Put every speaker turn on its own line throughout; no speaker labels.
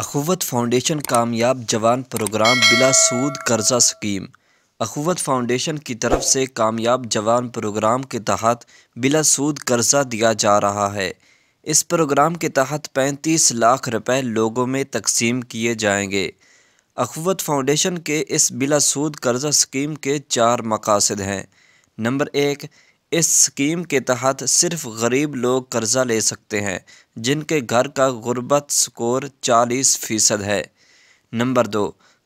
अखुवत foundation कामयाब जवान programme बिला सूद कर्जा स्कीम अखुवत फाउंडेशन की तरफ से कामयाब जवान प्रोग्राम के तहत बिला सूद कर्जा दिया जा रहा है इस प्रोग्राम के तहत 35 लाख रुपए लोगों में तकसीम किए जाएंगे अखुवत फाउंडेशन के इस बिला सूद कर्जा स्कीम के चार मकासद हैं नंबर एक इस स्कीम के तहत सिर्फ गरीब लोग कर्जा ले सकते हैं जिनके घर का गुर्बत स्कोर चालीस फ़ीसद है नंबर दो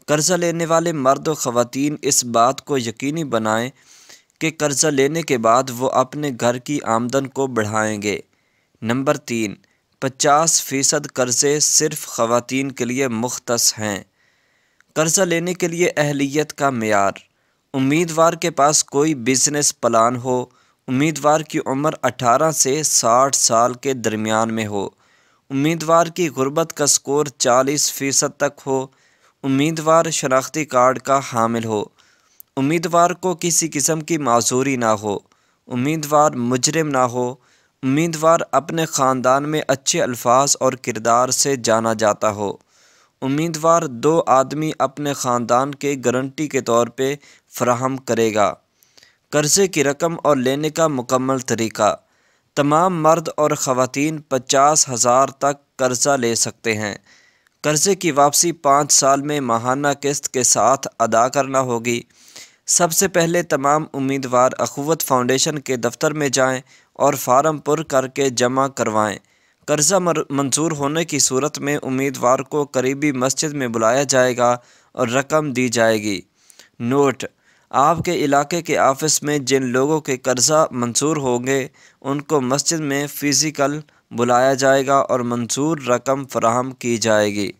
कर्ज़ा लेने वाले मर्द और ख़वान इस बात को यकीनी बनाएं कि कर्ज़ा लेने के बाद वो अपने घर की आमदन को बढ़ाएंगे नंबर तीन पचास फ़ीसद कर्ज़े सिर्फ ख़वान के लिए मुख्त हैं कर्ज़ा लेने के लिए अहलियत का मैार उम्मीदवार के पास कोई बिज़नेस प्लान हो उम्मीदवार की उम्र 18 से 60 साल के दरमियान में हो उम्मीदवार की गुर्बत का स्कोर 40 फ़ीसद तक हो उम्मीदवार शनाख्ती कार्ड का हामिल हो उम्मीदवार को किसी किस्म की माजूरी ना हो उम्मीदवार मुजरम ना हो उम्मीदवार अपने ख़ानदान में अच्छे अल्फाज और किरदार से जाना जाता हो उम्मीदवार दो आदमी अपने ख़ानदान के गारंटी के तौर पर फ्राहम करेगा कर्ज़े की रकम और लेने का मुकम्मल तरीका तमाम मर्द और ख़वान पचास हज़ार तक कर्ज़ा ले सकते हैं कर्ज़े की वापसी पाँच साल में माहाना किस्त के साथ अदा करना होगी सबसे पहले तमाम उम्मीदवार अखवत फाउंडेशन के दफ्तर में जाएं और फार्म पुर करके जमा करवाएं। कर्ज़ा मंजूर होने की सूरत में उम्मीदवार को करीबी मस्जिद में बुलाया जाएगा और रकम दी जाएगी नोट आपके इलाके के ऑफिस में जिन लोगों के कर्जा मंजूर होंगे उनको मस्जिद में फ़िज़िकल बुलाया जाएगा और मंजूर रकम फ़राहम की जाएगी